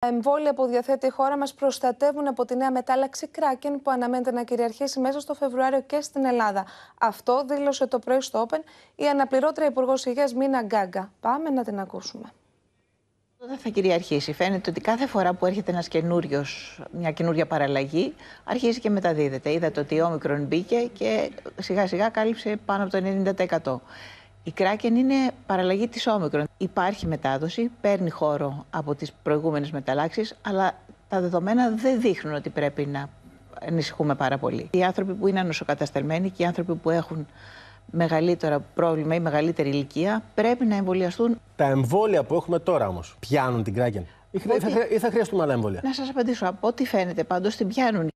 Τα εμβόλια που διαθέτει η χώρα μας προστατεύουν από τη νέα μετάλλαξη Κράκεν που αναμένεται να κυριαρχήσει μέσα στο Φεβρουάριο και στην Ελλάδα. Αυτό δήλωσε το πρωί στο Open η αναπληρώτρια Υπουργός Υγείας Μίνα Γκάγκα. Πάμε να την ακούσουμε. Δεν θα κυριαρχήσει. Φαίνεται ότι κάθε φορά που έρχεται ένας καινούριος, μια καινούρια παραλλαγή, αρχίζει και μεταδίδεται. Είδατε ότι η όμικρον μπήκε και σιγά σιγά κάλυψε πάνω από το 90%. Η κράκεν είναι παραλλαγή της όμικρον. Υπάρχει μετάδοση, παίρνει χώρο από τις προηγούμενες μεταλλάξεις, αλλά τα δεδομένα δεν δείχνουν ότι πρέπει να ανησυχούμε πάρα πολύ. Οι άνθρωποι που είναι νοσοκατασταλμένοι και οι άνθρωποι που έχουν μεγαλύτερο πρόβλημα ή μεγαλύτερη ηλικία πρέπει να εμβολιαστούν. Τα εμβόλια που έχουμε τώρα όμως πιάνουν την κράκεν Ή θα, χρειαστούμε άλλα εμβόλια. Να σας απαντήσω. Από ό,τι φαίνεται, πάντως την πιάνουν.